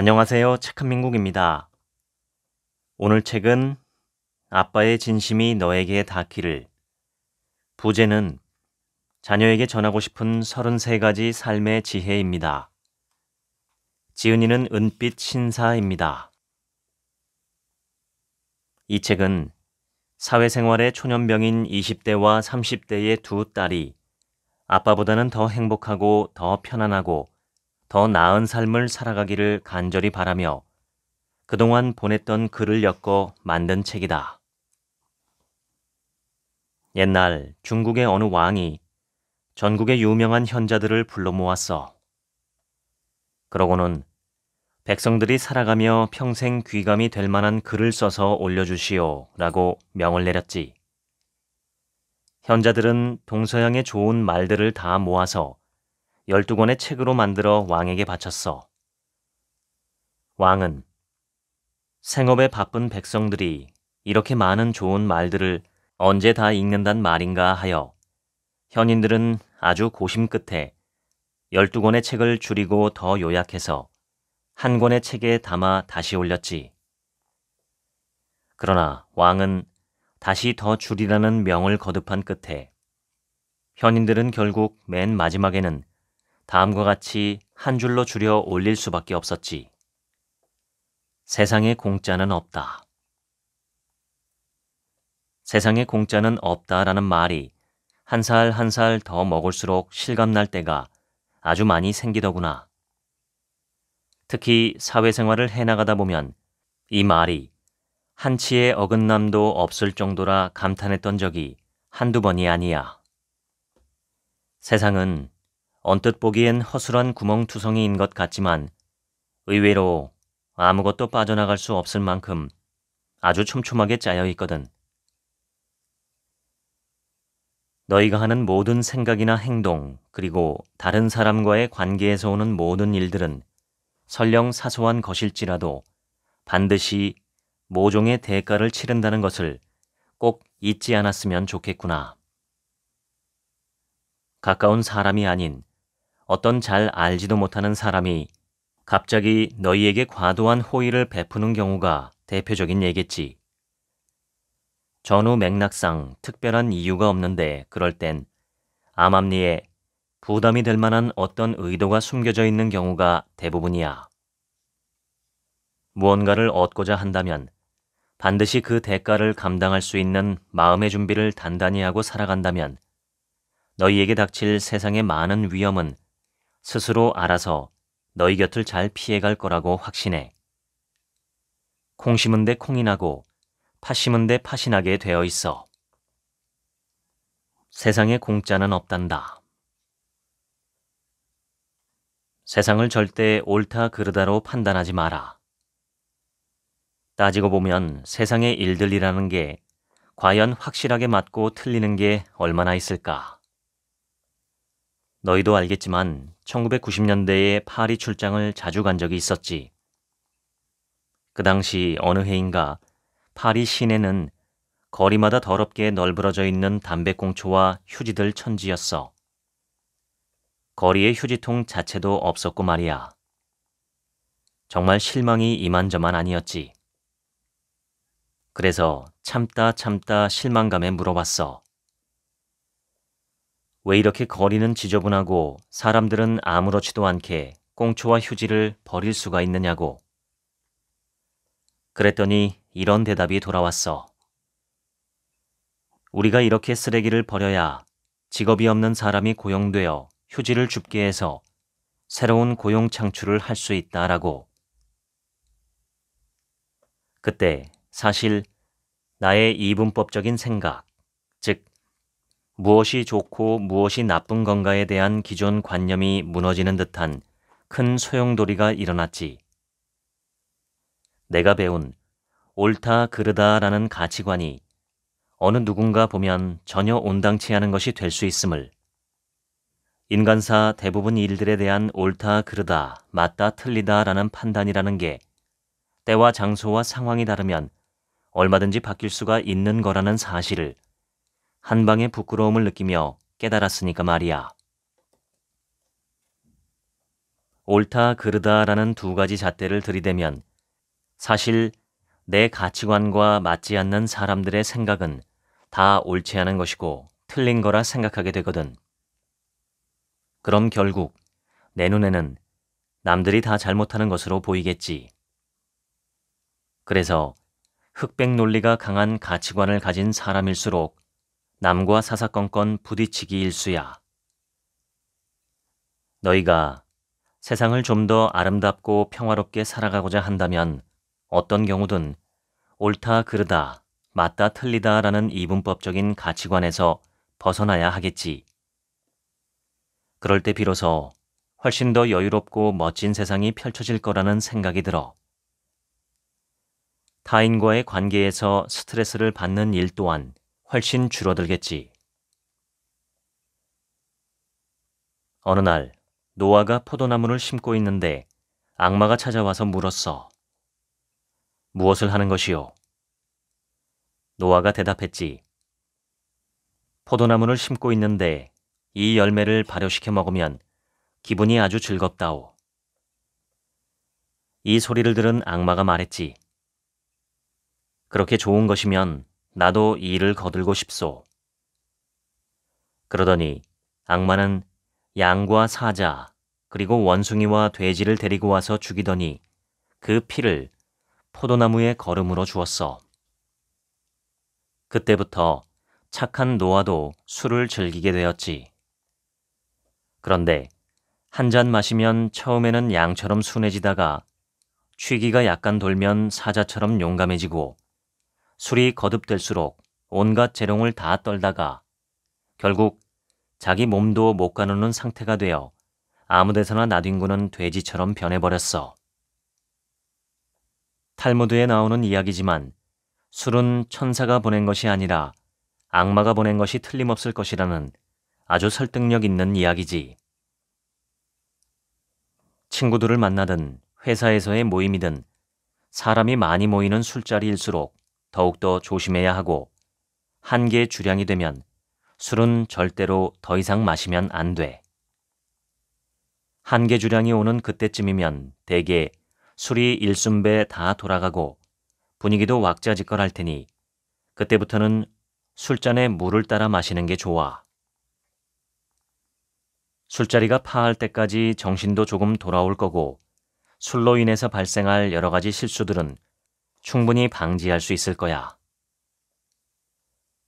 안녕하세요. 책한민국입니다. 오늘 책은 아빠의 진심이 너에게 닿기를 부제는 자녀에게 전하고 싶은 33가지 삶의 지혜입니다. 지은이는 은빛 신사입니다. 이 책은 사회생활의 초년병인 20대와 30대의 두 딸이 아빠보다는 더 행복하고 더 편안하고 더 나은 삶을 살아가기를 간절히 바라며 그동안 보냈던 글을 엮어 만든 책이다. 옛날 중국의 어느 왕이 전국의 유명한 현자들을 불러 모았어. 그러고는 백성들이 살아가며 평생 귀감이 될 만한 글을 써서 올려주시오 라고 명을 내렸지. 현자들은 동서양의 좋은 말들을 다 모아서 열두 권의 책으로 만들어 왕에게 바쳤어. 왕은 생업에 바쁜 백성들이 이렇게 많은 좋은 말들을 언제 다 읽는단 말인가 하여 현인들은 아주 고심 끝에 열두 권의 책을 줄이고 더 요약해서 한 권의 책에 담아 다시 올렸지. 그러나 왕은 다시 더 줄이라는 명을 거듭한 끝에 현인들은 결국 맨 마지막에는 다음과 같이 한 줄로 줄여 올릴 수밖에 없었지. 세상에 공짜는 없다. 세상에 공짜는 없다라는 말이 한 살 한 살 더 먹을수록 실감날 때가 아주 많이 생기더구나. 특히 사회생활을 해나가다 보면 이 말이 한치의 어긋남도 없을 정도라 감탄했던 적이 한두 번이 아니야. 세상은 언뜻 보기엔 허술한 구멍투성이인 것 같지만 의외로 아무것도 빠져나갈 수 없을 만큼 아주 촘촘하게 짜여 있거든. 너희가 하는 모든 생각이나 행동, 그리고 다른 사람과의 관계에서 오는 모든 일들은 설령 사소한 것일지라도 반드시 모종의 대가를 치른다는 것을 꼭 잊지 않았으면 좋겠구나. 가까운 사람이 아닌 어떤 잘 알지도 못하는 사람이 갑자기 너희에게 과도한 호의를 베푸는 경우가 대표적인 예겠지. 전후 맥락상 특별한 이유가 없는데 그럴 땐 암암리에 부담이 될 만한 어떤 의도가 숨겨져 있는 경우가 대부분이야. 무언가를 얻고자 한다면 반드시 그 대가를 감당할 수 있는 마음의 준비를 단단히 하고 살아간다면 너희에게 닥칠 세상의 많은 위험은 스스로 알아서 너희 곁을 잘 피해갈 거라고 확신해. 콩 심은 데 콩이 나고 파 심은 데 팥이 나게 되어 있어. 세상에 공짜는 없단다. 세상을 절대 옳다 그르다로 판단하지 마라. 따지고 보면 세상의 일들이라는 게 과연 확실하게 맞고 틀리는 게 얼마나 있을까? 너희도 알겠지만 1990년대에 파리 출장을 자주 간 적이 있었지. 그 당시 어느 해인가 파리 시내는 거리마다 더럽게 널브러져 있는 담배꽁초와 휴지들 천지였어. 거리에 휴지통 자체도 없었고 말이야. 정말 실망이 이만저만 아니었지. 그래서 참다 참다 실망감에 물어봤어. 왜 이렇게 거리는 지저분하고 사람들은 아무렇지도 않게 꽁초와 휴지를 버릴 수가 있느냐고. 그랬더니 이런 대답이 돌아왔어. 우리가 이렇게 쓰레기를 버려야 직업이 없는 사람이 고용되어 휴지를 줍게 해서 새로운 고용 창출을 할 수 있다라고. 그때 사실 나의 이분법적인 생각, 즉 무엇이 좋고 무엇이 나쁜 건가에 대한 기존 관념이 무너지는 듯한 큰 소용돌이가 일어났지. 내가 배운 옳다 그르다라는 가치관이 어느 누군가 보면 전혀 온당치 않은 것이 될 수 있음을 인간사 대부분 일들에 대한 옳다 그르다 맞다 틀리다라는 판단이라는 게 때와 장소와 상황이 다르면 얼마든지 바뀔 수가 있는 거라는 사실을 한방의 부끄러움을 느끼며 깨달았으니까 말이야. 옳다 그르다라는 두 가지 잣대를 들이대면 사실 내 가치관과 맞지 않는 사람들의 생각은 다 옳지 않은 것이고 틀린 거라 생각하게 되거든. 그럼 결국 내 눈에는 남들이 다 잘못하는 것으로 보이겠지. 그래서 흑백 논리가 강한 가치관을 가진 사람일수록 남과 사사건건 부딪히기 일수야. 너희가 세상을 좀 더 아름답고 평화롭게 살아가고자 한다면 어떤 경우든 옳다 그르다 맞다 틀리다 라는 이분법적인 가치관에서 벗어나야 하겠지. 그럴 때 비로소 훨씬 더 여유롭고 멋진 세상이 펼쳐질 거라는 생각이 들어. 타인과의 관계에서 스트레스를 받는 일 또한 훨씬 줄어들겠지. 어느 날 노아가 포도나무를 심고 있는데 악마가 찾아와서 물었어. 무엇을 하는 것이요? 노아가 대답했지. 포도나무를 심고 있는데 이 열매를 발효시켜 먹으면 기분이 아주 즐겁다오. 이 소리를 들은 악마가 말했지. 그렇게 좋은 것이면 나도 이를 거들고 싶소. 그러더니 악마는 양과 사자 그리고 원숭이와 돼지를 데리고 와서 죽이더니 그 피를 포도나무의 거름으로 주었어. 그때부터 착한 노아도 술을 즐기게 되었지. 그런데 한 잔 마시면 처음에는 양처럼 순해지다가 취기가 약간 돌면 사자처럼 용감해지고 술이 거듭될수록 온갖 재롱을 다 떨다가 결국 자기 몸도 못 가누는 상태가 되어 아무데서나 나뒹구는 돼지처럼 변해버렸어. 탈무드에 나오는 이야기지만 술은 천사가 보낸 것이 아니라 악마가 보낸 것이 틀림없을 것이라는 아주 설득력 있는 이야기지. 친구들을 만나든 회사에서의 모임이든 사람이 많이 모이는 술자리일수록 더욱더 조심해야 하고 한계 주량이 되면 술은 절대로 더 이상 마시면 안 돼. 한계 주량이 오는 그때쯤이면 대개 술이 일순배 다 돌아가고 분위기도 왁자지껄할 테니 그때부터는 술잔에 물을 따라 마시는 게 좋아. 술자리가 파할 때까지 정신도 조금 돌아올 거고 술로 인해서 발생할 여러 가지 실수들은 충분히 방지할 수 있을 거야.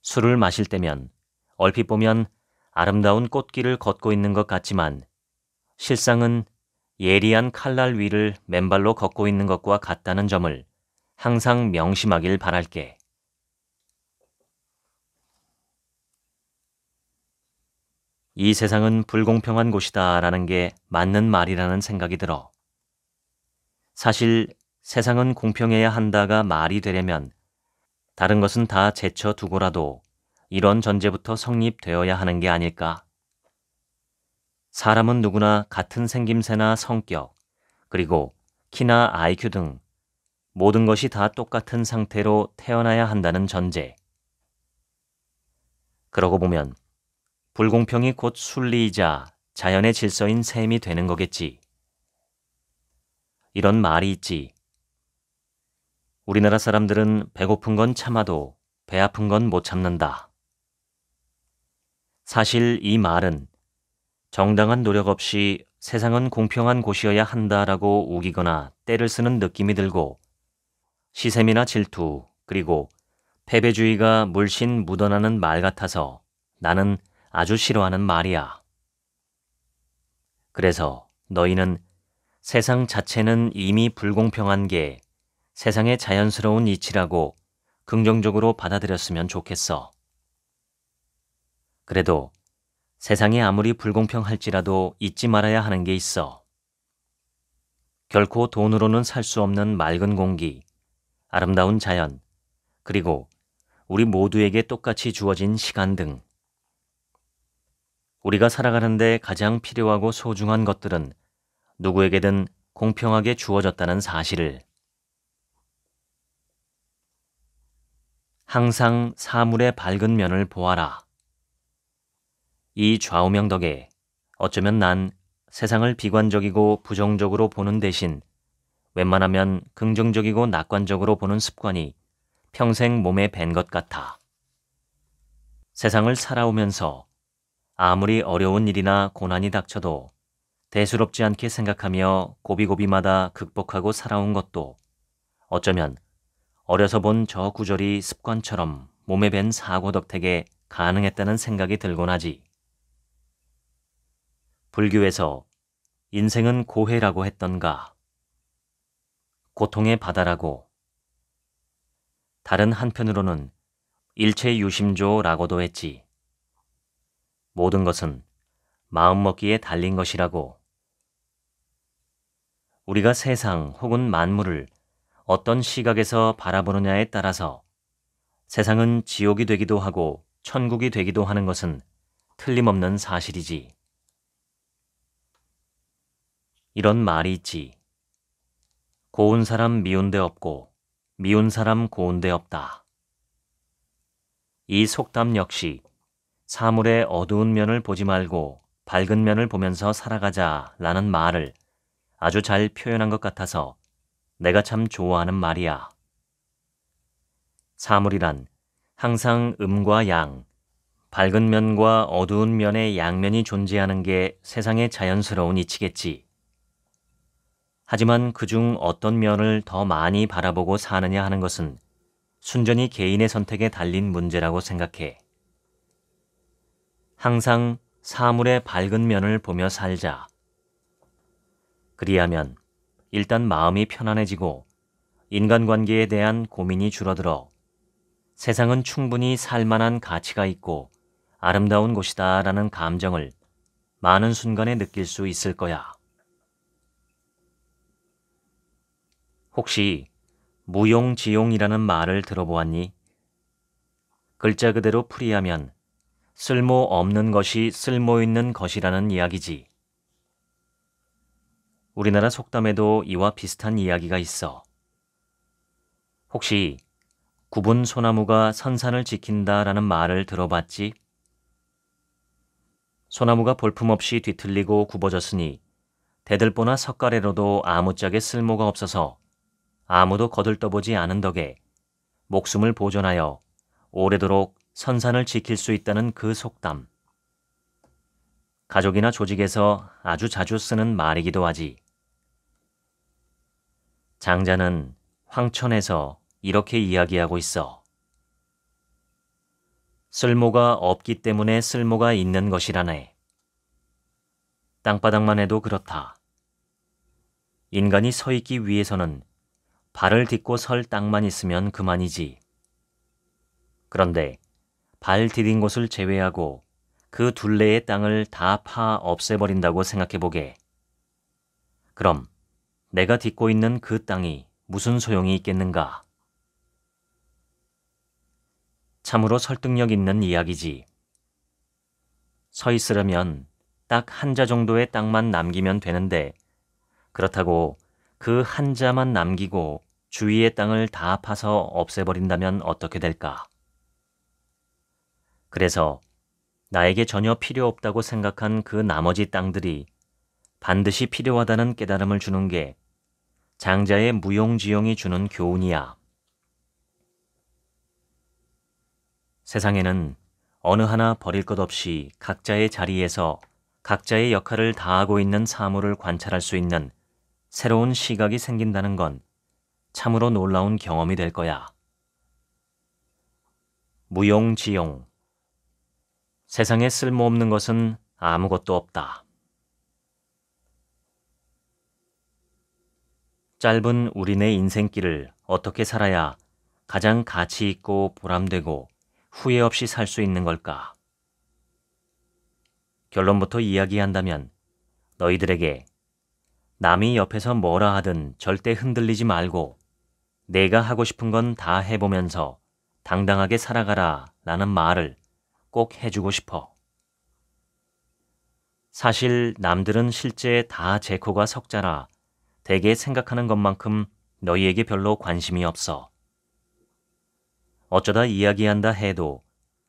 술을 마실 때면 얼핏 보면 아름다운 꽃길을 걷고 있는 것 같지만 실상은 예리한 칼날 위를 맨발로 걷고 있는 것과 같다는 점을 항상 명심하길 바랄게. 이 세상은 불공평한 곳이다 라는 게 맞는 말이라는 생각이 들어. 사실 세상은 공평해야 한다가 말이 되려면 다른 것은 다 제쳐두고라도 이런 전제부터 성립되어야 하는 게 아닐까. 사람은 누구나 같은 생김새나 성격, 그리고 키나 IQ 등 모든 것이 다 똑같은 상태로 태어나야 한다는 전제. 그러고 보면 불공평이 곧 순리이자 자연의 질서인 셈이 되는 거겠지. 이런 말이 있지. 우리나라 사람들은 배고픈 건 참아도 배 아픈 건 못 참는다. 사실 이 말은 정당한 노력 없이 세상은 공평한 곳이어야 한다라고 우기거나 때를 쓰는 느낌이 들고 시샘이나 질투 그리고 패배주의가 물씬 묻어나는 말 같아서 나는 아주 싫어하는 말이야. 그래서 너희는 세상 자체는 이미 불공평한 게 세상의 자연스러운 이치라고 긍정적으로 받아들였으면 좋겠어. 그래도 세상이 아무리 불공평할지라도 잊지 말아야 하는 게 있어. 결코 돈으로는 살 수 없는 맑은 공기, 아름다운 자연, 그리고 우리 모두에게 똑같이 주어진 시간 등. 우리가 살아가는데 가장 필요하고 소중한 것들은 누구에게든 공평하게 주어졌다는 사실을 항상 사물의 밝은 면을 보아라. 이 좌우명 덕에 어쩌면 난 세상을 비관적이고 부정적으로 보는 대신 웬만하면 긍정적이고 낙관적으로 보는 습관이 평생 몸에 밴 것 같아. 세상을 살아오면서 아무리 어려운 일이나 고난이 닥쳐도 대수롭지 않게 생각하며 고비고비마다 극복하고 살아온 것도 어쩌면 어려서 본 저 구절이 습관처럼 몸에 밴 사고 덕택에 가능했다는 생각이 들곤 하지. 불교에서 인생은 고해라고 했던가, 고통의 바다라고, 다른 한편으로는 일체 유심조라고도 했지. 모든 것은 마음먹기에 달린 것이라고. 우리가 세상 혹은 만물을 어떤 시각에서 바라보느냐에 따라서 세상은 지옥이 되기도 하고 천국이 되기도 하는 것은 틀림없는 사실이지. 이런 말이 있지. 고운 사람 미운 데 없고 미운 사람 고운 데 없다. 이 속담 역시 사물의 어두운 면을 보지 말고 밝은 면을 보면서 살아가자 라는 말을 아주 잘 표현한 것 같아서 내가 참 좋아하는 말이야. 사물이란 항상 음과 양, 밝은 면과 어두운 면의 양면이 존재하는 게 세상의 자연스러운 이치겠지. 하지만 그 중 어떤 면을 더 많이 바라보고 사느냐 하는 것은 순전히 개인의 선택에 달린 문제라고 생각해. 항상 사물의 밝은 면을 보며 살자. 그리하면 일단 마음이 편안해지고 인간관계에 대한 고민이 줄어들어 세상은 충분히 살만한 가치가 있고 아름다운 곳이다 라는 감정을 많은 순간에 느낄 수 있을 거야. 혹시 무용지용이라는 말을 들어보았니? 글자 그대로 풀이하면 쓸모 없는 것이 쓸모 있는 것이라는 이야기지. 우리나라 속담에도 이와 비슷한 이야기가 있어. 혹시 구분 소나무가 선산을 지킨다라는 말을 들어봤지? 소나무가 볼품없이 뒤틀리고 굽어졌으니 대들보나 석가래로도 아무짝에 쓸모가 없어서 아무도 거들떠보지 않은 덕에 목숨을 보존하여 오래도록 선산을 지킬 수 있다는 그 속담. 가족이나 조직에서 아주 자주 쓰는 말이기도 하지. 장자는 황천에서 이렇게 이야기하고 있어. 쓸모가 없기 때문에 쓸모가 있는 것이라네. 땅바닥만 해도 그렇다. 인간이 서 있기 위해서는 발을 딛고 설 땅만 있으면 그만이지. 그런데 발 디딘 곳을 제외하고 그 둘레의 땅을 다 파 없애버린다고 생각해보게. 그럼 내가 딛고 있는 그 땅이 무슨 소용이 있겠는가? 참으로 설득력 있는 이야기지. 서 있으려면 딱 한 자 정도의 땅만 남기면 되는데, 그렇다고 그 한 자만 남기고 주위의 땅을 다 파서 없애버린다면 어떻게 될까? 그래서 나에게 전혀 필요 없다고 생각한 그 나머지 땅들이 반드시 필요하다는 깨달음을 주는 게 장자의 무용지용이 주는 교훈이야. 세상에는 어느 하나 버릴 것 없이 각자의 자리에서 각자의 역할을 다하고 있는 사물을 관찰할 수 있는 새로운 시각이 생긴다는 건 참으로 놀라운 경험이 될 거야. 무용지용 세상에 쓸모없는 것은 아무것도 없다. 짧은 우리네 인생길을 어떻게 살아야 가장 가치 있고 보람되고 후회 없이 살 수 있는 걸까? 결론부터 이야기한다면 너희들에게 남이 옆에서 뭐라 하든 절대 흔들리지 말고 내가 하고 싶은 건 다 해보면서 당당하게 살아가라 라는 말을 꼭 해주고 싶어. 사실 남들은 실제 다 제코가 석자라 대개 생각하는 것만큼 너희에게 별로 관심이 없어. 어쩌다 이야기한다 해도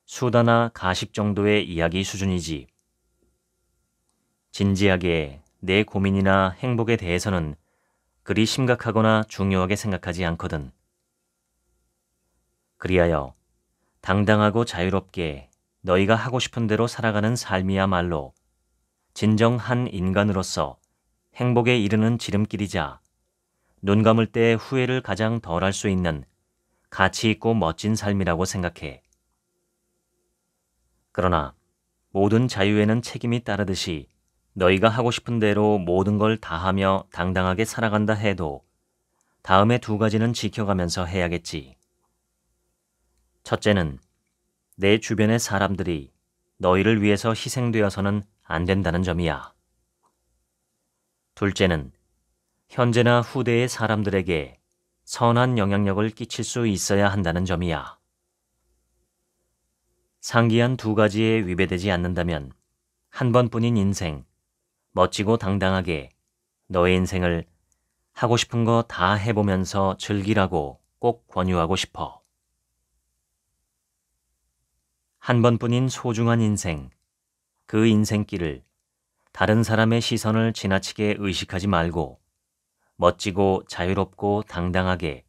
수다나 가식 정도의 이야기 수준이지. 진지하게 내 고민이나 행복에 대해서는 그리 심각하거나 중요하게 생각하지 않거든. 그리하여 당당하고 자유롭게 너희가 하고 싶은 대로 살아가는 삶이야말로 진정한 인간으로서 행복에 이르는 지름길이자 눈 감을 때 후회를 가장 덜 할 수 있는 가치 있고 멋진 삶이라고 생각해. 그러나 모든 자유에는 책임이 따르듯이 너희가 하고 싶은 대로 모든 걸 다하며 당당하게 살아간다 해도 다음에 두 가지는 지켜가면서 해야겠지. 첫째는 내 주변의 사람들이 너희를 위해서 희생되어서는 안 된다는 점이야. 둘째는 현재나 후대의 사람들에게 선한 영향력을 끼칠 수 있어야 한다는 점이야. 상기한 두 가지에 위배되지 않는다면 한 번뿐인 인생, 멋지고 당당하게 너의 인생을 하고 싶은 거 다 해보면서 즐기라고 꼭 권유하고 싶어. 한 번뿐인 소중한 인생, 그 인생길을 다른 사람의 시선을 지나치게 의식하지 말고 멋지고 자유롭고 당당하게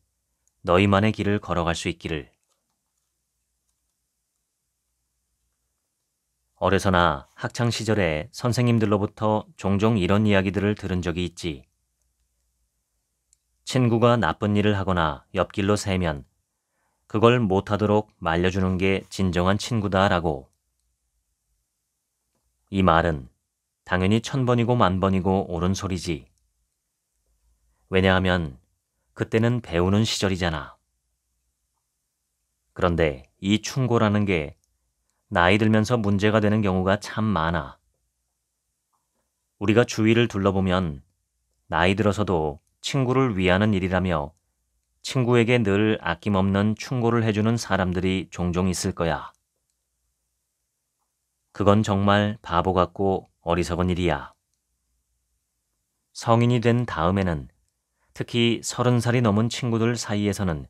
너희만의 길을 걸어갈 수 있기를. 어려서나 학창 시절에 선생님들로부터 종종 이런 이야기들을 들은 적이 있지. 친구가 나쁜 일을 하거나 옆길로 새면 그걸 못하도록 말려주는 게 진정한 친구다라고. 이 말은 당연히 천번이고 만번이고 옳은 소리지. 왜냐하면 그때는 배우는 시절이잖아. 그런데 이 충고라는 게 나이 들면서 문제가 되는 경우가 참 많아. 우리가 주위를 둘러보면 나이 들어서도 친구를 위하는 일이라며 친구에게 늘 아낌없는 충고를 해주는 사람들이 종종 있을 거야. 그건 정말 바보 같고 어리석은 일이야. 성인이 된 다음에는 특히 서른 살이 넘은 친구들 사이에서는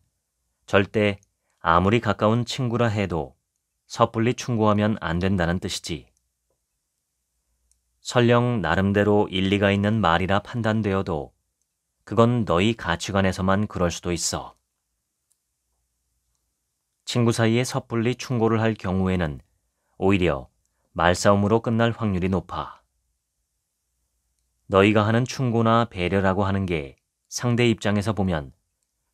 절대 아무리 가까운 친구라 해도 섣불리 충고하면 안 된다는 뜻이지. 설령 나름대로 일리가 있는 말이라 판단되어도 그건 너희 가치관에서만 그럴 수도 있어. 친구 사이에 섣불리 충고를 할 경우에는 오히려 말싸움으로 끝날 확률이 높아. 너희가 하는 충고나 배려라고 하는 게 상대 입장에서 보면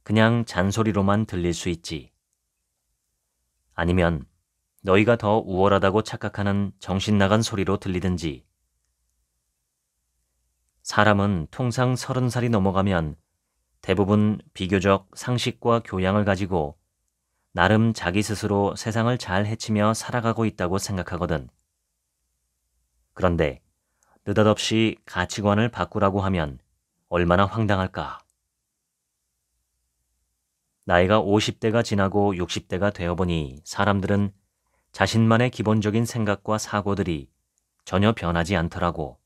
그냥 잔소리로만 들릴 수 있지. 아니면 너희가 더 우월하다고 착각하는 정신 나간 소리로 들리든지 사람은 통상 서른 살이 넘어가면 대부분 비교적 상식과 교양을 가지고 나름 자기 스스로 세상을 잘 헤치며 살아가고 있다고 생각하거든. 그런데 느닷없이 가치관을 바꾸라고 하면 얼마나 황당할까. 나이가 50대가 지나고 60대가 되어보니 사람들은 자신만의 기본적인 생각과 사고들이 전혀 변하지 않더라고.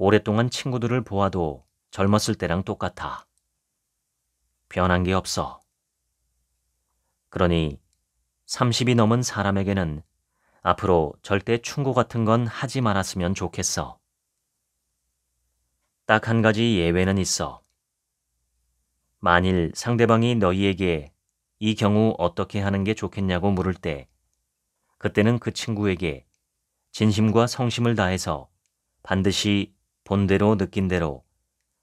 오랫동안 친구들을 보아도 젊었을 때랑 똑같아. 변한 게 없어. 그러니 30이 넘은 사람에게는 앞으로 절대 충고 같은 건 하지 말았으면 좋겠어. 딱 한 가지 예외는 있어. 만일 상대방이 너희에게 이 경우 어떻게 하는 게 좋겠냐고 물을 때, 그때는 그 친구에게 진심과 성심을 다해서 반드시 본대로 느낀 대로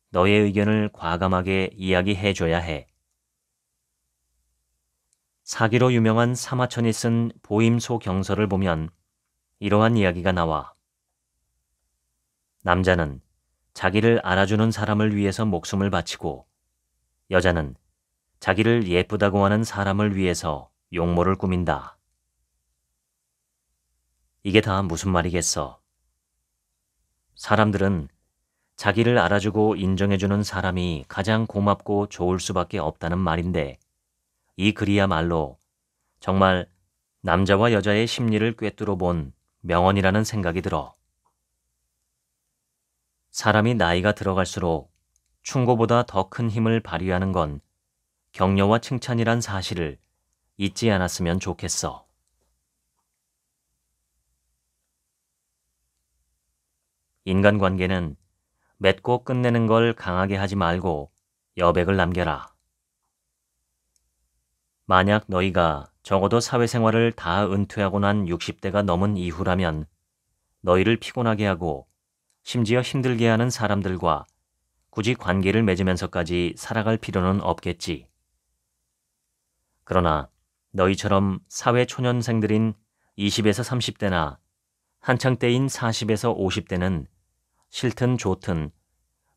너의 의견을 과감하게 이야기해 줘야 해. 사기로 유명한 사마천이 쓴 보임소 경서를 보면 이러한 이야기가 나와. 남자는 자기를 알아주는 사람을 위해서 목숨을 바치고 여자는 자기를 예쁘다고 하는 사람을 위해서 용모를 꾸민다. 이게 다 무슨 말이겠어? 사람들은 자기를 알아주고 인정해주는 사람이 가장 고맙고 좋을 수밖에 없다는 말인데 이 글이야말로 정말 남자와 여자의 심리를 꿰뚫어 본 명언이라는 생각이 들어. 사람이 나이가 들어갈수록 충고보다 더 큰 힘을 발휘하는 건 격려와 칭찬이란 사실을 잊지 않았으면 좋겠어. 인간관계는 맺고 끝내는 걸 강하게 하지 말고 여백을 남겨라. 만약 너희가 적어도 사회생활을 다 은퇴하고 난 60대가 넘은 이후라면 너희를 피곤하게 하고 심지어 힘들게 하는 사람들과 굳이 관계를 맺으면서까지 살아갈 필요는 없겠지. 그러나 너희처럼 사회 초년생들인 20에서 30대나 한창 때인 40에서 50대는 싫든 좋든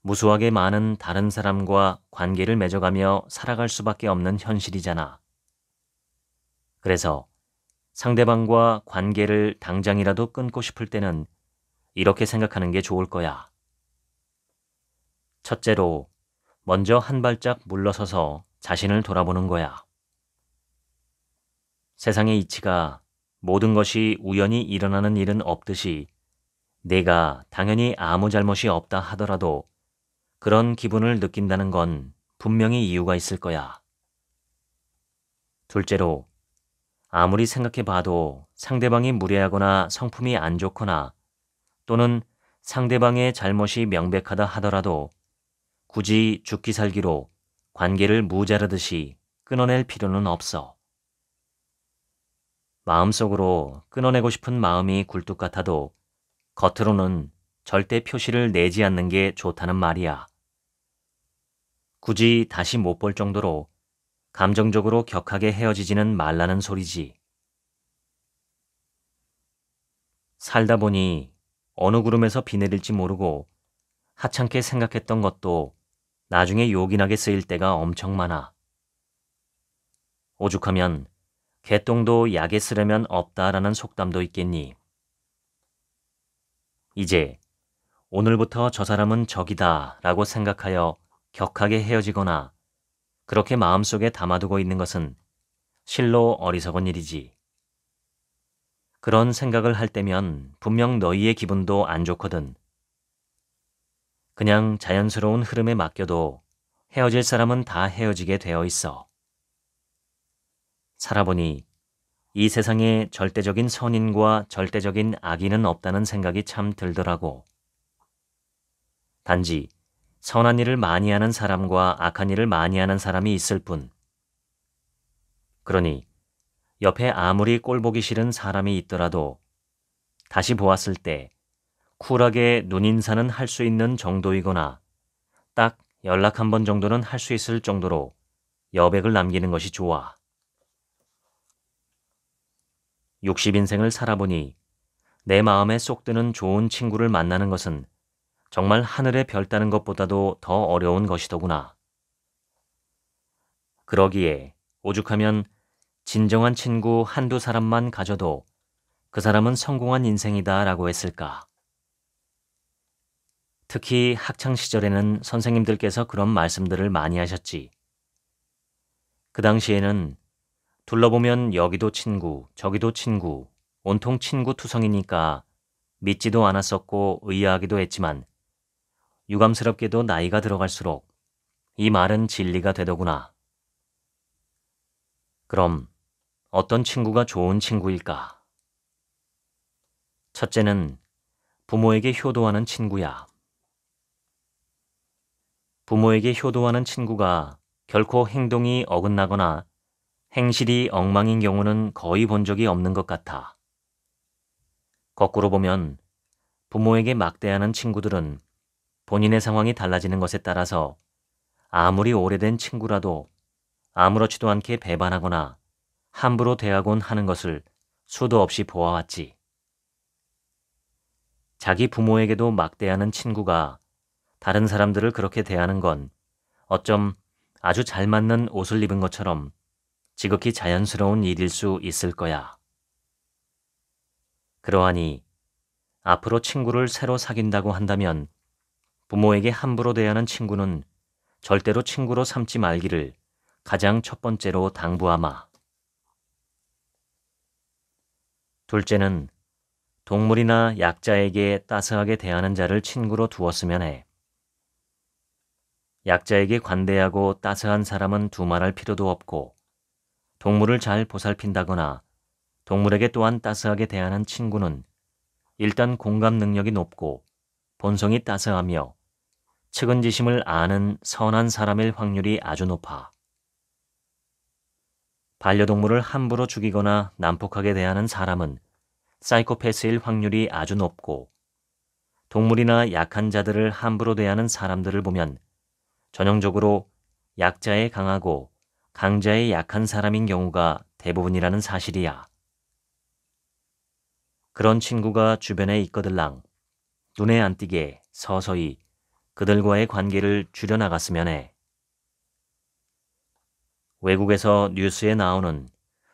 무수하게 많은 다른 사람과 관계를 맺어가며 살아갈 수밖에 없는 현실이잖아. 그래서 상대방과 관계를 당장이라도 끊고 싶을 때는 이렇게 생각하는 게 좋을 거야. 첫째로, 먼저 한 발짝 물러서서 자신을 돌아보는 거야. 세상의 이치가 모든 것이 우연히 일어나는 일은 없듯이 내가 당연히 아무 잘못이 없다 하더라도 그런 기분을 느낀다는 건 분명히 이유가 있을 거야. 둘째로, 아무리 생각해 봐도 상대방이 무례하거나 성품이 안 좋거나 또는 상대방의 잘못이 명백하다 하더라도 굳이 죽기 살기로 관계를 무자르듯이 끊어낼 필요는 없어. 마음속으로 끊어내고 싶은 마음이 굴뚝 같아도 겉으로는 절대 표시를 내지 않는 게 좋다는 말이야. 굳이 다시 못 볼 정도로 감정적으로 격하게 헤어지지는 말라는 소리지. 살다 보니 어느 구름에서 비 내릴지 모르고 하찮게 생각했던 것도 나중에 요긴하게 쓰일 때가 엄청 많아. 오죽하면 개똥도 약에 쓰려면 없다라는 속담도 있겠니. 이제 오늘부터 저 사람은 적이다 라고 생각하여 격하게 헤어지거나 그렇게 마음속에 담아두고 있는 것은 실로 어리석은 일이지. 그런 생각을 할 때면 분명 너희의 기분도 안 좋거든. 그냥 자연스러운 흐름에 맡겨도 헤어질 사람은 다 헤어지게 되어 있어. 살아보니 이 세상에 절대적인 선인과 절대적인 악인은 없다는 생각이 참 들더라고. 단지 선한 일을 많이 하는 사람과 악한 일을 많이 하는 사람이 있을 뿐. 그러니 옆에 아무리 꼴보기 싫은 사람이 있더라도 다시 보았을 때 쿨하게 눈인사는 할 수 있는 정도이거나 딱 연락 한 번 정도는 할 수 있을 정도로 여백을 남기는 것이 좋아. 60인생을 살아보니 내 마음에 쏙 드는 좋은 친구를 만나는 것은 정말 하늘에별 따는 것보다도 더 어려운 것이더구나. 그러기에 오죽하면 진정한 친구 한두 사람만 가져도 그 사람은 성공한 인생이다 라고 했을까. 특히 학창시절에는 선생님들께서 그런 말씀들을 많이 하셨지. 그 당시에는 둘러보면 여기도 친구, 저기도 친구, 온통 친구 투성이니까 믿지도 않았었고 의아하기도 했지만 유감스럽게도 나이가 들어갈수록 이 말은 진리가 되더구나. 그럼 어떤 친구가 좋은 친구일까? 첫째는 부모에게 효도하는 친구야. 부모에게 효도하는 친구가 결코 행동이 어긋나거나 행실이 엉망인 경우는 거의 본 적이 없는 것 같아. 거꾸로 보면 부모에게 막대하는 친구들은 본인의 상황이 달라지는 것에 따라서 아무리 오래된 친구라도 아무렇지도 않게 배반하거나 함부로 대하곤 하는 것을 수도 없이 보아왔지. 자기 부모에게도 막대하는 친구가 다른 사람들을 그렇게 대하는 건 어쩜 아주 잘 맞는 옷을 입은 것처럼 지극히 자연스러운 일일 수 있을 거야. 그러하니 앞으로 친구를 새로 사귄다고 한다면 부모에게 함부로 대하는 친구는 절대로 친구로 삼지 말기를 가장 첫 번째로 당부하마. 둘째는 동물이나 약자에게 따스하게 대하는 자를 친구로 두었으면 해. 약자에게 관대하고 따스한 사람은 두말할 필요도 없고 동물을 잘 보살핀다거나 동물에게 또한 따스하게 대하는 친구는 일단 공감 능력이 높고 본성이 따스하며 측은지심을 아는 선한 사람일 확률이 아주 높아. 반려동물을 함부로 죽이거나 난폭하게 대하는 사람은 사이코패스일 확률이 아주 높고 동물이나 약한 자들을 함부로 대하는 사람들을 보면 전형적으로 약자에 강하고 강자의 약한 사람인 경우가 대부분이라는 사실이야. 그런 친구가 주변에 있거들랑 눈에 안 띄게 서서히 그들과의 관계를 줄여나갔으면 해. 외국에서 뉴스에 나오는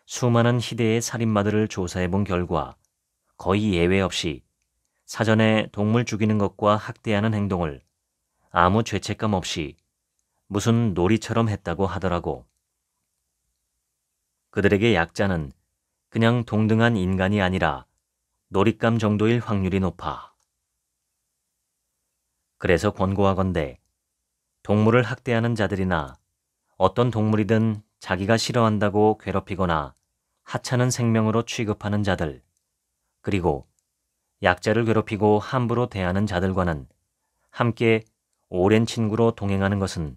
수많은 희대의 살인마들을 조사해 본 결과 거의 예외 없이 사전에 동물 죽이는 것과 학대하는 행동을 아무 죄책감 없이 무슨 놀이처럼 했다고 하더라고. 그들에게 약자는 그냥 동등한 인간이 아니라 놀잇감 정도일 확률이 높아. 그래서 권고하건대 동물을 학대하는 자들이나 어떤 동물이든 자기가 싫어한다고 괴롭히거나 하찮은 생명으로 취급하는 자들, 그리고 약자를 괴롭히고 함부로 대하는 자들과는 함께 오랜 친구로 동행하는 것은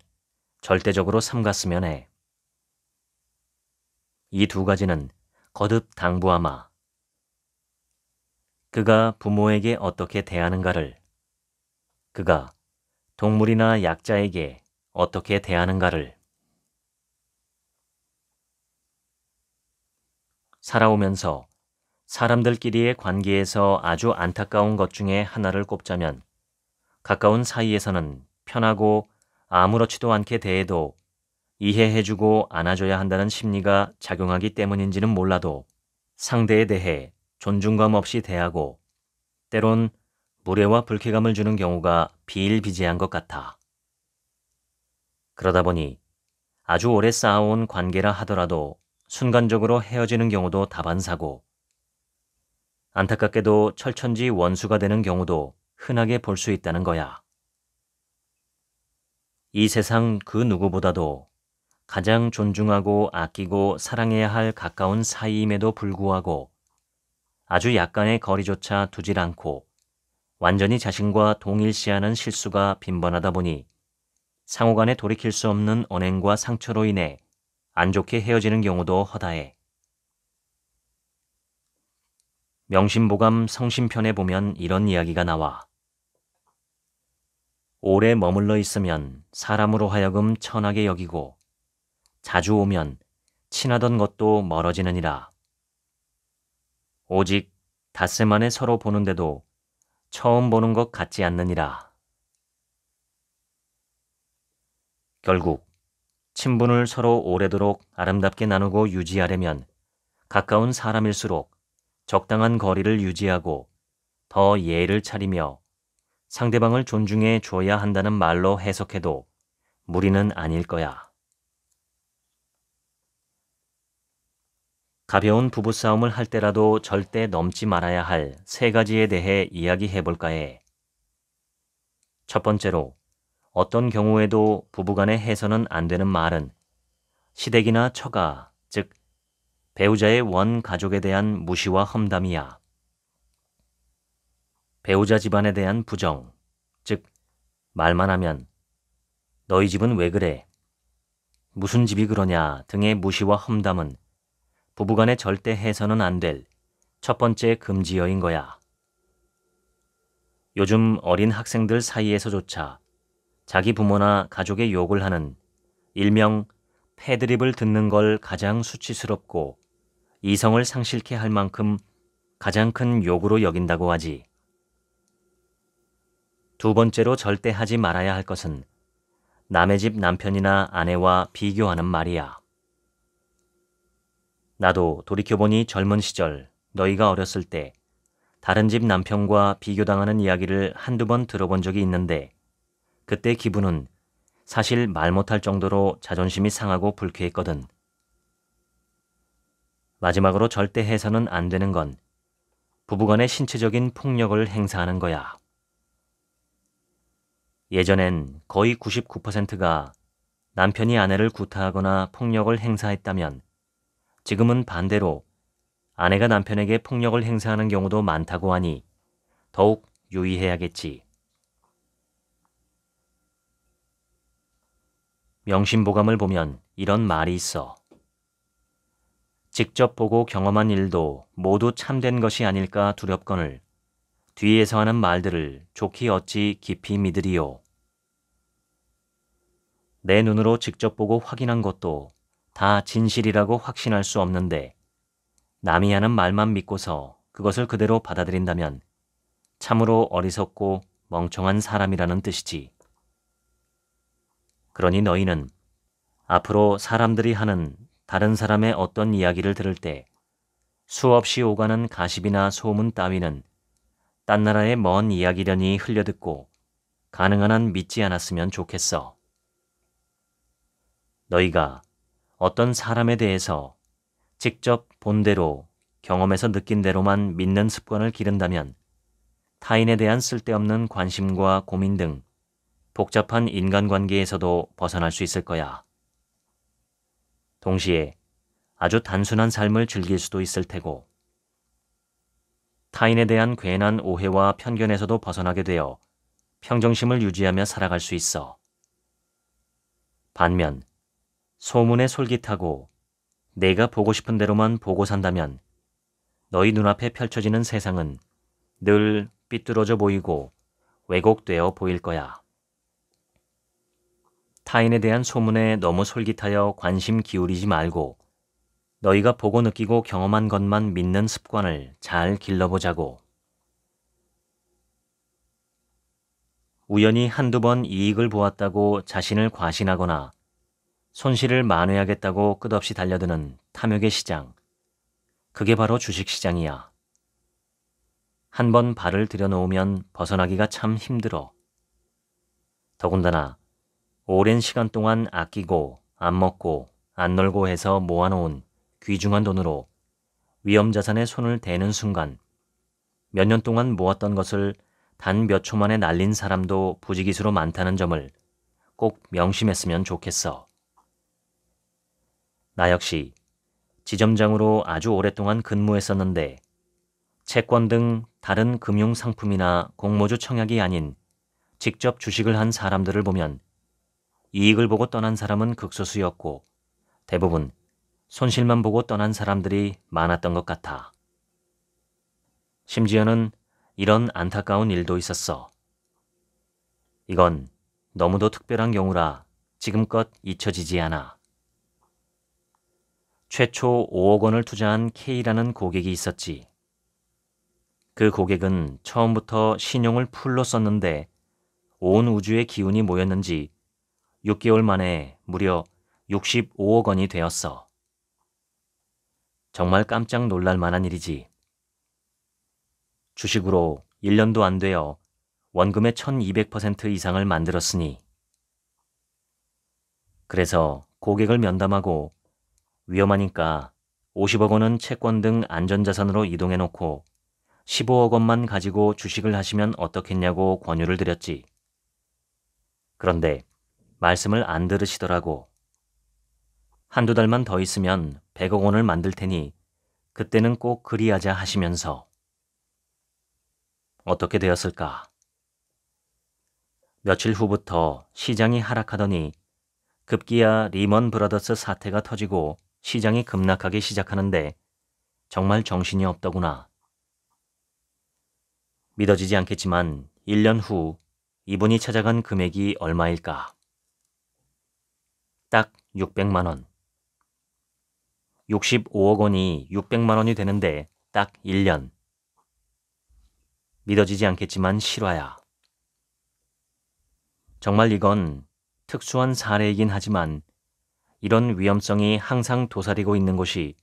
절대적으로 삼갔으면 해. 이두 가지는 거듭 당부하마 그가 부모에게 어떻게 대하는가를 그가 동물이나 약자에게 어떻게 대하는가를 살아오면서 사람들끼리의 관계에서 아주 안타까운 것 중에 하나를 꼽자면 가까운 사이에서는 편하고 아무렇지도 않게 대해도 이해해주고 안아줘야 한다는 심리가 작용하기 때문인지는 몰라도 상대에 대해 존중감 없이 대하고 때론 무례와 불쾌감을 주는 경우가 비일비재한 것 같아. 그러다 보니 아주 오래 쌓아온 관계라 하더라도 순간적으로 헤어지는 경우도 다반사고 안타깝게도 철천지 원수가 되는 경우도 흔하게 볼 수 있다는 거야. 이 세상 그 누구보다도 가장 존중하고 아끼고 사랑해야 할 가까운 사이임에도 불구하고 아주 약간의 거리조차 두질 않고 완전히 자신과 동일시하는 실수가 빈번하다 보니 상호 간에 돌이킬 수 없는 언행과 상처로 인해 안 좋게 헤어지는 경우도 허다해. 명심보감 성심편에 보면 이런 이야기가 나와. 오래 머물러 있으면 사람으로 하여금 천하게 여기고 자주 오면 친하던 것도 멀어지느니라. 오직 닷새 만에 서로 보는데도 처음 보는 것 같지 않느니라. 결국 친분을 서로 오래도록 아름답게 나누고 유지하려면 가까운 사람일수록 적당한 거리를 유지하고 더 예의를 차리며 상대방을 존중해 줘야 한다는 말로 해석해도 무리는 아닐 거야. 가벼운 부부싸움을 할 때라도 절대 넘지 말아야 할 세 가지에 대해 이야기해 볼까 해. 첫 번째로 어떤 경우에도 부부간에 해서는 안 되는 말은 시댁이나 처가, 즉 배우자의 원 가족에 대한 무시와 험담이야. 배우자 집안에 대한 부정, 즉 말만 하면 너희 집은 왜 그래? 무슨 집이 그러냐 등의 무시와 험담은 부부간에 절대 해서는 안 될 첫 번째 금지어인 거야. 요즘 어린 학생들 사이에서조차 자기 부모나 가족의 욕을 하는 일명 패드립을 듣는 걸 가장 수치스럽고 이성을 상실케 할 만큼 가장 큰 욕으로 여긴다고 하지. 두 번째로 절대 하지 말아야 할 것은 남의 집 남편이나 아내와 비교하는 말이야. 나도 돌이켜보니 젊은 시절 너희가 어렸을 때 다른 집 남편과 비교당하는 이야기를 한두 번 들어본 적이 있는데 그때 기분은 사실 말 못할 정도로 자존심이 상하고 불쾌했거든. 마지막으로 절대 해서는 안 되는 건 부부간의 신체적인 폭력을 행사하는 거야. 예전엔 거의 99%가 남편이 아내를 구타하거나 폭력을 행사했다면 지금은 반대로 아내가 남편에게 폭력을 행사하는 경우도 많다고 하니 더욱 유의해야겠지. 명심보감을 보면 이런 말이 있어. 직접 보고 경험한 일도 모두 참된 것이 아닐까 두렵건을 뒤에서 하는 말들을 좋기 어찌 깊이 믿으리요. 내 눈으로 직접 보고 확인한 것도 다 진실이라고 확신할 수 없는데 남이 하는 말만 믿고서 그것을 그대로 받아들인다면 참으로 어리석고 멍청한 사람이라는 뜻이지. 그러니 너희는 앞으로 사람들이 하는 다른 사람의 어떤 이야기를 들을 때 수없이 오가는 가십이나 소문 따위는 딴 나라의 먼 이야기려니 흘려듣고 가능한 한 믿지 않았으면 좋겠어. 너희가 어떤 사람에 대해서 직접 본대로 경험에서 느낀 대로만 믿는 습관을 기른다면 타인에 대한 쓸데없는 관심과 고민 등 복잡한 인간관계에서도 벗어날 수 있을 거야. 동시에 아주 단순한 삶을 즐길 수도 있을 테고, 타인에 대한 괜한 오해와 편견에서도 벗어나게 되어 평정심을 유지하며 살아갈 수 있어. 반면, 소문에 솔깃하고 내가 보고 싶은 대로만 보고 산다면 너희 눈앞에 펼쳐지는 세상은 늘 삐뚤어져 보이고 왜곡되어 보일 거야. 타인에 대한 소문에 너무 솔깃하여 관심 기울이지 말고 너희가 보고 느끼고 경험한 것만 믿는 습관을 잘 길러보자고. 우연히 한두 번 이익을 보았다고 자신을 과신하거나 손실을 만회하겠다고 끝없이 달려드는 탐욕의 시장. 그게 바로 주식시장이야. 한 번 발을 들여놓으면 벗어나기가 참 힘들어. 더군다나 오랜 시간 동안 아끼고 안 먹고 안 놀고 해서 모아놓은 귀중한 돈으로 위험 자산에 손을 대는 순간 몇 년 동안 모았던 것을 단 몇 초 만에 날린 사람도 부지기수로 많다는 점을 꼭 명심했으면 좋겠어. 나 역시 지점장으로 아주 오랫동안 근무했었는데 채권 등 다른 금융 상품이나 공모주 청약이 아닌 직접 주식을 한 사람들을 보면 이익을 보고 떠난 사람은 극소수였고 대부분 손실만 보고 떠난 사람들이 많았던 것 같아. 심지어는 이런 안타까운 일도 있었어. 이건 너무도 특별한 경우라 지금껏 잊혀지지 않아. 최초 5억 원을 투자한 K라는 고객이 있었지. 그 고객은 처음부터 신용을 풀로 썼는데 온 우주의 기운이 모였는지 6개월 만에 무려 65억 원이 되었어. 정말 깜짝 놀랄 만한 일이지. 주식으로 1년도 안 되어 원금의 1200% 이상을 만들었으니. 그래서 고객을 면담하고 위험하니까 50억 원은 채권 등 안전자산으로 이동해놓고 15억 원만 가지고 주식을 하시면 어떻겠냐고 권유를 드렸지. 그런데 말씀을 안 들으시더라고. 한두 달만 더 있으면 100억 원을 만들 테니 그때는 꼭 그리하자 하시면서. 어떻게 되었을까? 며칠 후부터 시장이 하락하더니 급기야 리먼 브라더스 사태가 터지고 시장이 급락하기 시작하는데 정말 정신이 없더구나. 믿어지지 않겠지만 1년 후 이분이 찾아간 금액이 얼마일까? 딱 600만 원. 65억 원이 600만 원이 되는데 딱 1년. 믿어지지 않겠지만 실화야. 정말 이건 특수한 사례이긴 하지만 이런 위험성이 항상 도사리고 있는 곳이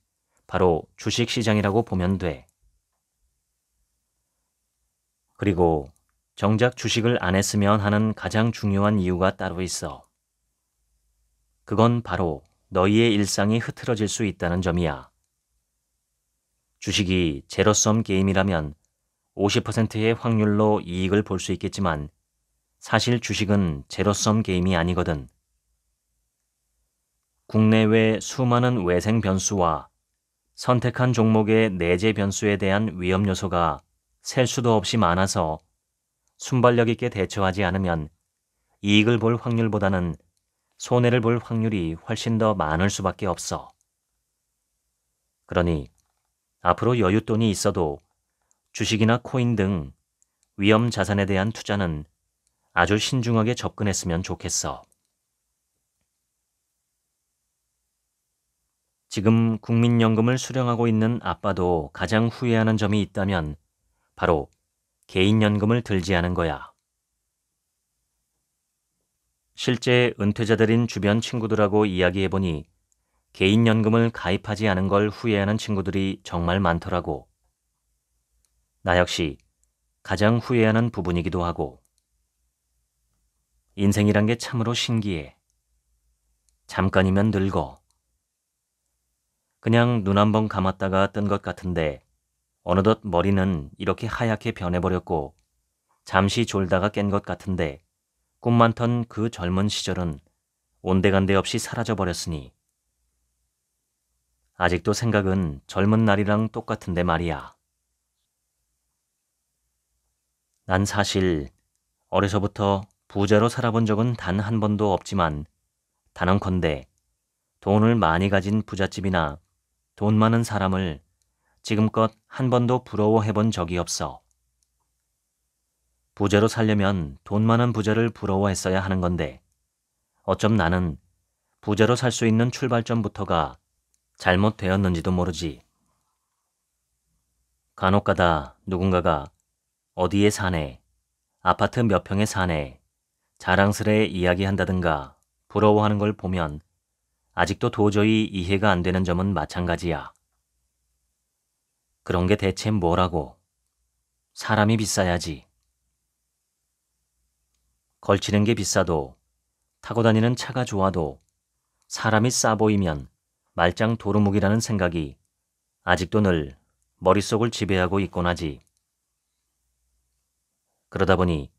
바로 주식시장이라고 보면 돼. 그리고 정작 주식을 안 했으면 하는 가장 중요한 이유가 따로 있어. 그건 바로 너희의 일상이 흐트러질 수 있다는 점이야. 주식이 제로섬 게임이라면 50%의 확률로 이익을 볼 수 있겠지만 사실 주식은 제로섬 게임이 아니거든. 국내외 수많은 외생 변수와 선택한 종목의 내재 변수에 대한 위험 요소가 셀 수도 없이 많아서 순발력 있게 대처하지 않으면 이익을 볼 확률보다는 손해를 볼 확률이 훨씬 더 많을 수밖에 없어. 그러니 앞으로 여윳돈이 있어도 주식이나 코인 등 위험 자산에 대한 투자는 아주 신중하게 접근했으면 좋겠어. 지금 국민연금을 수령하고 있는 아빠도 가장 후회하는 점이 있다면 바로 개인연금을 들지 않은 거야. 실제 은퇴자들인 주변 친구들하고 이야기해보니 개인연금을 가입하지 않은 걸 후회하는 친구들이 정말 많더라고. 나 역시 가장 후회하는 부분이기도 하고. 인생이란 게 참으로 신기해. 잠깐이면 늙어. 그냥 눈 한 번 감았다가 뜬 것 같은데 어느덧 머리는 이렇게 하얗게 변해버렸고 잠시 졸다가 깬 것 같은데 꿈 많던 그 젊은 시절은 온데간데 없이 사라져버렸으니 아직도 생각은 젊은 날이랑 똑같은데 말이야. 난 사실 어려서부터 부자로 살아본 적은 단 한 번도 없지만 단언컨대 돈을 많이 가진 부잣집이나 돈 많은 사람을 지금껏 한 번도 부러워해 본 적이 없어. 부자로 살려면 돈 많은 부자를 부러워했어야 하는 건데 어쩜 나는 부자로 살 수 있는 출발점부터가 잘못되었는지도 모르지. 간혹 가다 누군가가 어디에 사네, 아파트 몇 평에 사네, 자랑스레 이야기한다든가 부러워하는 걸 보면 아직도 도저히 이해가 안 되는 점은 마찬가지야. 그런 게 대체 뭐라고? 사람이 비싸야지. 걸치는 게 비싸도, 타고 다니는 차가 좋아도, 사람이 싸 보이면 말짱 도루묵이라는 생각이 아직도 늘 머릿속을 지배하고 있곤 하지. 그러다 보니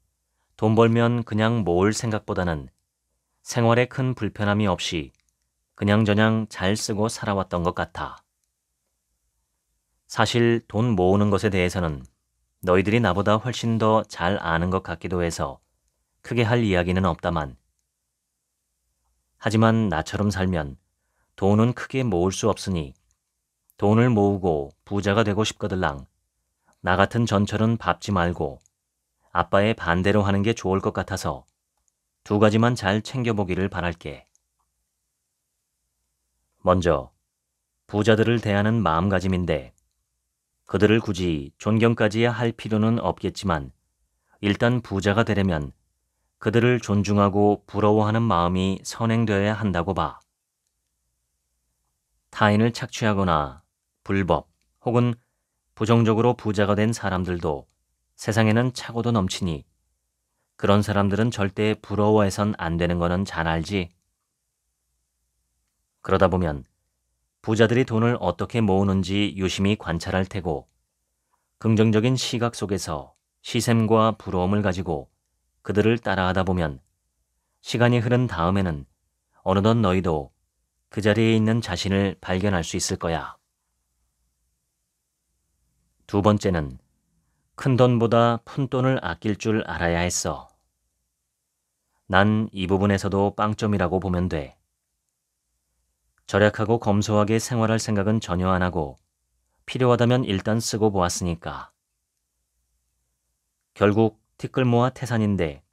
돈 벌면 그냥 모을 생각보다는 생활에 큰 불편함이 없이 그냥저냥 잘 쓰고 살아왔던 것 같아. 사실 돈 모으는 것에 대해서는 너희들이 나보다 훨씬 더 잘 아는 것 같기도 해서 크게 할 이야기는 없다만. 하지만 나처럼 살면 돈은 크게 모을 수 없으니 돈을 모으고 부자가 되고 싶거들랑 나 같은 전철은 밟지 말고 아빠의 반대로 하는 게 좋을 것 같아서 두 가지만 잘 챙겨보기를 바랄게. 먼저 부자들을 대하는 마음가짐인데 그들을 굳이 존경까지 할 필요는 없겠지만 일단 부자가 되려면 그들을 존중하고 부러워하는 마음이 선행되어야 한다고 봐. 타인을 착취하거나 불법 혹은 부정적으로 부자가 된 사람들도 세상에는 차고도 넘치니 그런 사람들은 절대 부러워해선 안 되는 거는 잘 알지. 그러다 보면 부자들이 돈을 어떻게 모으는지 유심히 관찰할 테고 긍정적인 시각 속에서 시샘과 부러움을 가지고 그들을 따라하다 보면 시간이 흐른 다음에는 어느덧 너희도 그 자리에 있는 자신을 발견할 수 있을 거야. 두 번째는 큰 돈보다 푼 돈을 아낄 줄 알아야 했어. 난 이 부분에서도 빵점이라고 보면 돼. 절약하고 검소하게 생활할 생각은 전혀 안 하고 필요하다면 일단 쓰고 보았으니까. 결국 티끌 모아 태산인데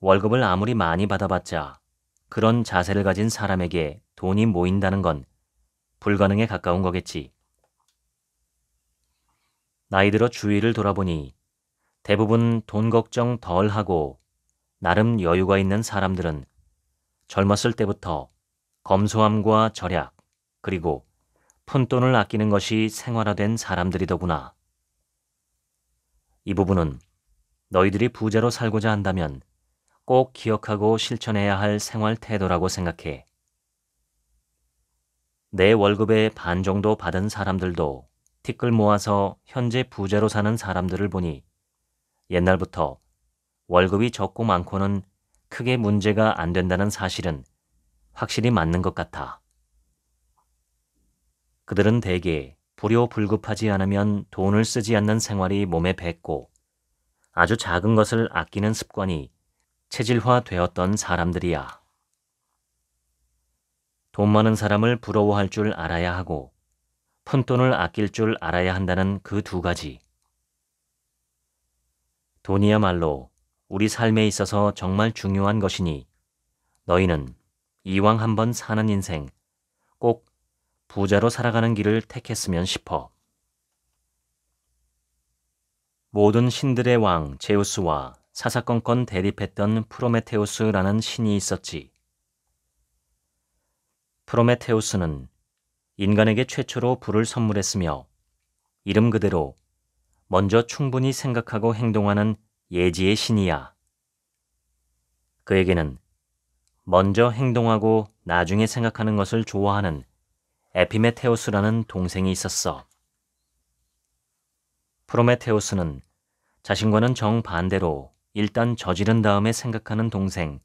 월급을 아무리 많이 받아봤자 그런 자세를 가진 사람에게 돈이 모인다는 건 불가능에 가까운 거겠지. 나이 들어 주위를 돌아보니 대부분 돈 걱정 덜 하고 나름 여유가 있는 사람들은 젊었을 때부터 검소함과 절약, 그리고 푼돈을 아끼는 것이 생활화된 사람들이더구나. 이 부분은 너희들이 부자로 살고자 한다면 꼭 기억하고 실천해야 할 생활 태도라고 생각해. 내 월급의 반 정도 받은 사람들도 티끌 모아서 현재 부자로 사는 사람들을 보니 옛날부터 월급이 적고 많고는 크게 문제가 안 된다는 사실은 확실히 맞는 것 같아. 그들은 대개 불효불급하지 않으면 돈을 쓰지 않는 생활이 몸에 뱄고 아주 작은 것을 아끼는 습관이 체질화되었던 사람들이야. 돈 많은 사람을 부러워할 줄 알아야 하고 푼돈을 아낄 줄 알아야 한다는 그 두 가지. 돈이야말로 우리 삶에 있어서 정말 중요한 것이니 너희는 이왕 한번 사는 인생 꼭 부자로 살아가는 길을 택했으면 싶어. 모든 신들의 왕 제우스와 사사건건 대립했던 프로메테우스라는 신이 있었지. 프로메테우스는 인간에게 최초로 불을 선물했으며 이름 그대로 먼저 충분히 생각하고 행동하는 예지의 신이야. 그에게는 먼저 행동하고 나중에 생각하는 것을 좋아하는 에피메테우스라는 동생이 있었어. 프로메테우스는 자신과는 정반대로 일단 저지른 다음에 생각하는 동생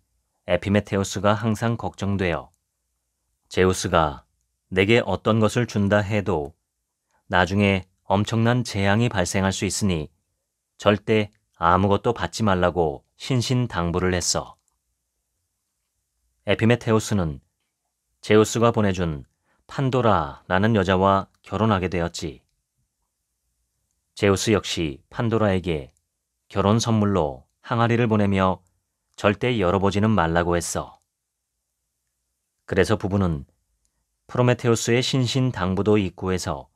에피메테우스가 항상 걱정되어 제우스가 내게 어떤 것을 준다 해도 나중에 엄청난 재앙이 발생할 수 있으니 절대 아무것도 받지 말라고 신신당부를 했어. 에피메테우스는 제우스가 보내준 판도라라는 여자와 결혼하게 되었지. 제우스 역시 판도라에게 결혼 선물로 항아리를 보내며 절대 열어보지는 말라고 했어. 그래서 부부는 프로메테우스의 신신 당부도 입구에서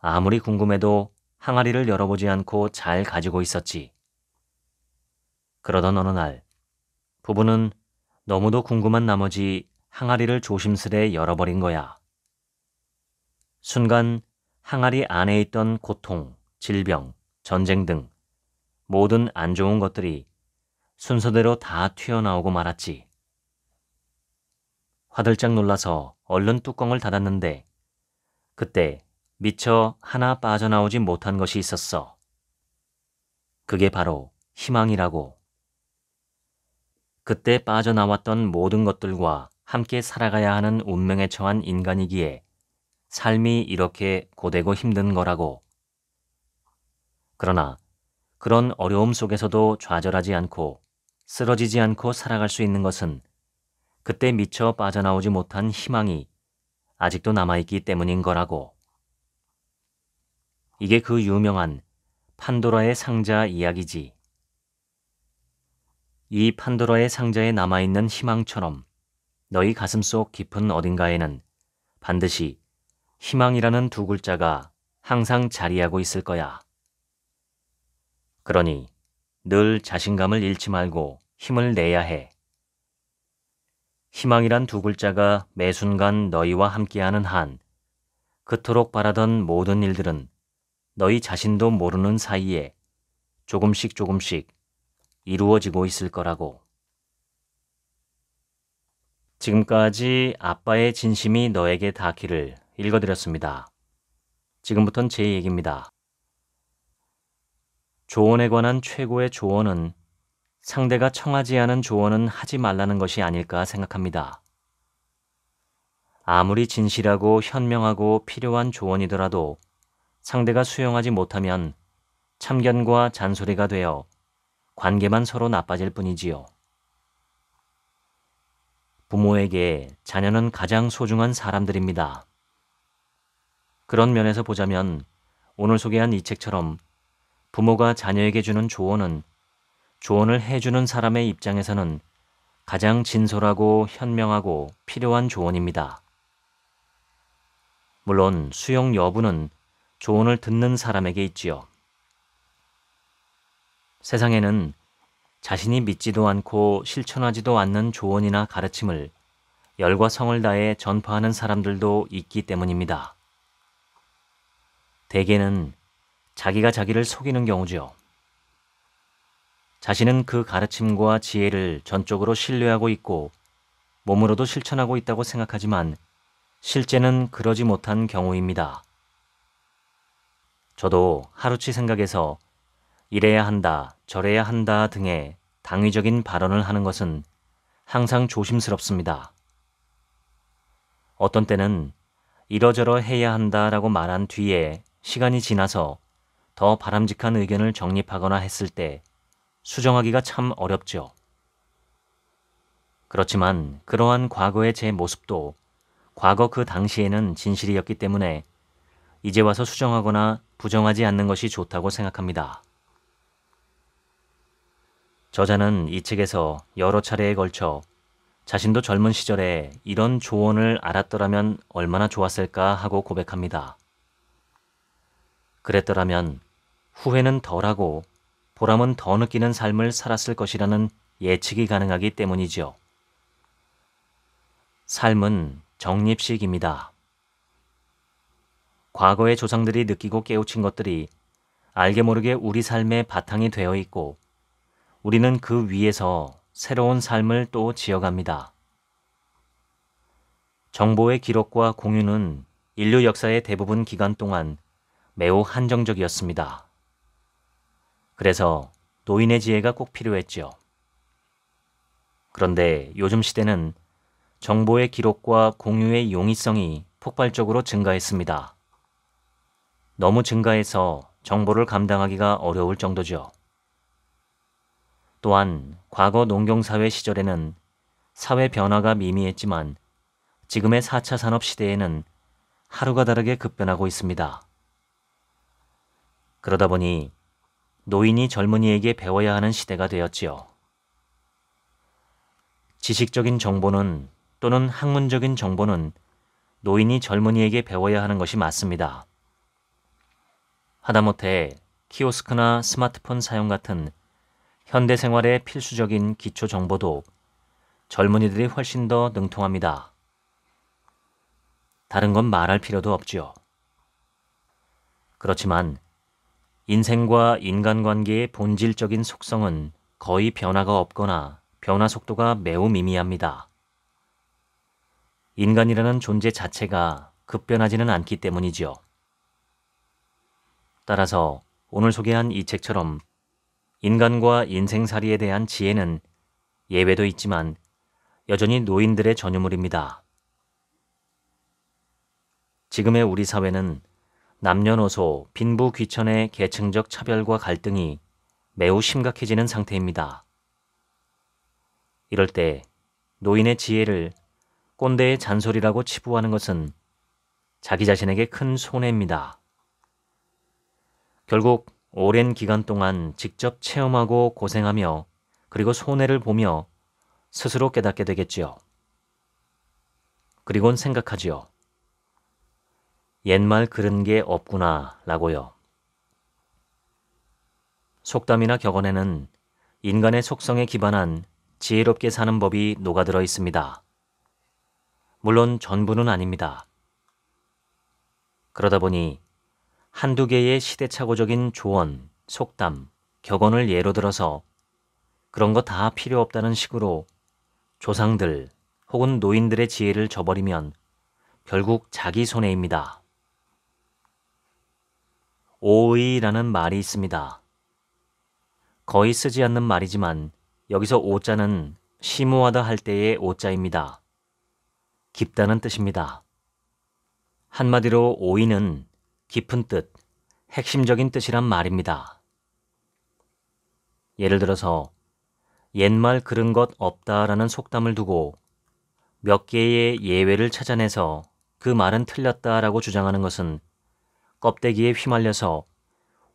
아무리 궁금해도 항아리를 열어보지 않고 잘 가지고 있었지. 그러던 어느 날, 부부는 너무도 궁금한 나머지 항아리를 조심스레 열어버린 거야. 순간 항아리 안에 있던 고통, 질병, 전쟁 등 모든 안 좋은 것들이 순서대로 다 튀어나오고 말았지. 화들짝 놀라서 얼른 뚜껑을 닫았는데 그때 미처 하나 빠져나오지 못한 것이 있었어. 그게 바로 희망이라고. 그때 빠져나왔던 모든 것들과 함께 살아가야 하는 운명에 처한 인간이기에 삶이 이렇게 고되고 힘든 거라고. 그러나 그런 어려움 속에서도 좌절하지 않고 쓰러지지 않고 살아갈 수 있는 것은 그때 미처 빠져나오지 못한 희망이 아직도 남아있기 때문인 거라고. 이게 그 유명한 판도라의 상자 이야기지. 이 판도라의 상자에 남아있는 희망처럼 너희 가슴속 깊은 어딘가에는 반드시 희망이라는 두 글자가 항상 자리하고 있을 거야. 그러니 늘 자신감을 잃지 말고 힘을 내야 해. 희망이란 두 글자가 매 순간 너희와 함께하는 한, 그토록 바라던 모든 일들은 너희 자신도 모르는 사이에 조금씩 조금씩 이루어지고 있을 거라고. 지금까지 아빠의 진심이 너에게 닿기를 읽어드렸습니다. 지금부턴 제 얘기입니다. 조언에 관한 최고의 조언은 상대가 청하지 않은 조언은 하지 말라는 것이 아닐까 생각합니다. 아무리 진실하고 현명하고 필요한 조언이더라도 상대가 수용하지 못하면 참견과 잔소리가 되어 관계만 서로 나빠질 뿐이지요. 부모에게 자녀는 가장 소중한 사람들입니다. 그런 면에서 보자면 오늘 소개한 이 책처럼 부모가 자녀에게 주는 조언은 조언을 해주는 사람의 입장에서는 가장 진솔하고 현명하고 필요한 조언입니다. 물론 수용 여부는 조언을 듣는 사람에게 있지요. 세상에는 자신이 믿지도 않고 실천하지도 않는 조언이나 가르침을 열과 성을 다해 전파하는 사람들도 있기 때문입니다. 대개는 자기가 자기를 속이는 경우지요. 자신은 그 가르침과 지혜를 전적으로 신뢰하고 있고 몸으로도 실천하고 있다고 생각하지만 실제는 그러지 못한 경우입니다. 저도 하루치 생각에서 이래야 한다, 저래야 한다 등의 당위적인 발언을 하는 것은 항상 조심스럽습니다. 어떤 때는 이러저러 해야 한다라고 말한 뒤에 시간이 지나서 더 바람직한 의견을 정립하거나 했을 때 수정하기가 참 어렵죠. 그렇지만 그러한 과거의 제 모습도 과거 그 당시에는 진실이었기 때문에 이제 와서 수정하거나 부정하지 않는 것이 좋다고 생각합니다. 저자는 이 책에서 여러 차례에 걸쳐 자신도 젊은 시절에 이런 조언을 알았더라면 얼마나 좋았을까 하고 고백합니다. 그랬더라면 후회는 덜하고 보람은 더 느끼는 삶을 살았을 것이라는 예측이 가능하기 때문이지요. 삶은 정립식입니다. 과거의 조상들이 느끼고 깨우친 것들이 알게 모르게 우리 삶의 바탕이 되어 있고 우리는 그 위에서 새로운 삶을 또 지어갑니다. 정보의 기록과 공유는 인류 역사의 대부분 기간 동안 매우 한정적이었습니다. 그래서 노인의 지혜가 꼭 필요했지요. 그런데 요즘 시대는 정보의 기록과 공유의 용이성이 폭발적으로 증가했습니다. 너무 증가해서 정보를 감당하기가 어려울 정도죠. 또한 과거 농경사회 시절에는 사회 변화가 미미했지만 지금의 4차 산업 시대에는 하루가 다르게 급변하고 있습니다. 그러다 보니 노인이 젊은이에게 배워야 하는 시대가 되었지요. 지식적인 정보는 또는 학문적인 정보는 노인이 젊은이에게 배워야 하는 것이 맞습니다. 하다못해 키오스크나 스마트폰 사용 같은 현대 생활의 필수적인 기초 정보도 젊은이들이 훨씬 더 능통합니다. 다른 건 말할 필요도 없지요. 그렇지만 인생과 인간관계의 본질적인 속성은 거의 변화가 없거나 변화 속도가 매우 미미합니다. 인간이라는 존재 자체가 급변하지는 않기 때문이지요. 따라서 오늘 소개한 이 책처럼 인간과 인생살이에 대한 지혜는 예외도 있지만 여전히 노인들의 전유물입니다. 지금의 우리 사회는 남녀노소, 빈부 귀천의 계층적 차별과 갈등이 매우 심각해지는 상태입니다. 이럴 때 노인의 지혜를 꼰대의 잔소리라고 치부하는 것은 자기 자신에게 큰 손해입니다. 결국 오랜 기간 동안 직접 체험하고 고생하며 그리고 손해를 보며 스스로 깨닫게 되겠지요. 그리곤 생각하지요. 옛말 그런 게 없구나 라고요. 속담이나 격언에는 인간의 속성에 기반한 지혜롭게 사는 법이 녹아들어 있습니다. 물론 전부는 아닙니다. 그러다 보니 한두 개의 시대착오적인 조언, 속담, 격언을 예로 들어서 그런 거 다 필요 없다는 식으로 조상들 혹은 노인들의 지혜를 저버리면 결국 자기 손해입니다. 오의라는 말이 있습니다. 거의 쓰지 않는 말이지만 여기서 오자는 심오하다 할 때의 오자입니다. 깊다는 뜻입니다. 한마디로 오이는 깊은 뜻, 핵심적인 뜻이란 말입니다. 예를 들어서 옛말 그런 것 없다라는 속담을 두고 몇 개의 예외를 찾아내서 그 말은 틀렸다라고 주장하는 것은 껍데기에 휘말려서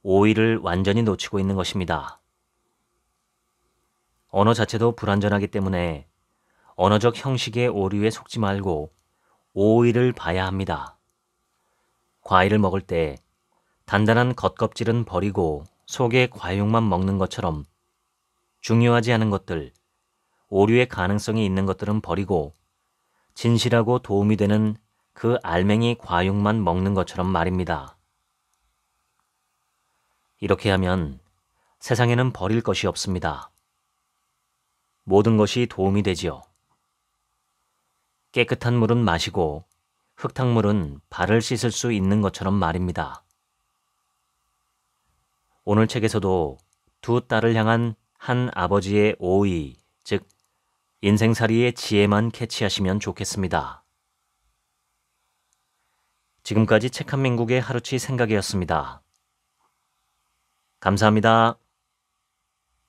오이를 완전히 놓치고 있는 것입니다. 언어 자체도 불완전하기 때문에 언어적 형식의 오류에 속지 말고 오이를 봐야 합니다. 과일을 먹을 때 단단한 겉껍질은 버리고 속에 과육만 먹는 것처럼 중요하지 않은 것들, 오류의 가능성이 있는 것들은 버리고 진실하고 도움이 되는 그 알맹이 과육만 먹는 것처럼 말입니다. 이렇게 하면 세상에는 버릴 것이 없습니다. 모든 것이 도움이 되지요. 깨끗한 물은 마시고 흙탕물은 발을 씻을 수 있는 것처럼 말입니다. 오늘 책에서도 두 딸을 향한 한 아버지의 오이, 즉 인생살이의 지혜만 캐치하시면 좋겠습니다. 지금까지 책 한민국의 하루치 생각이었습니다. 감사합니다.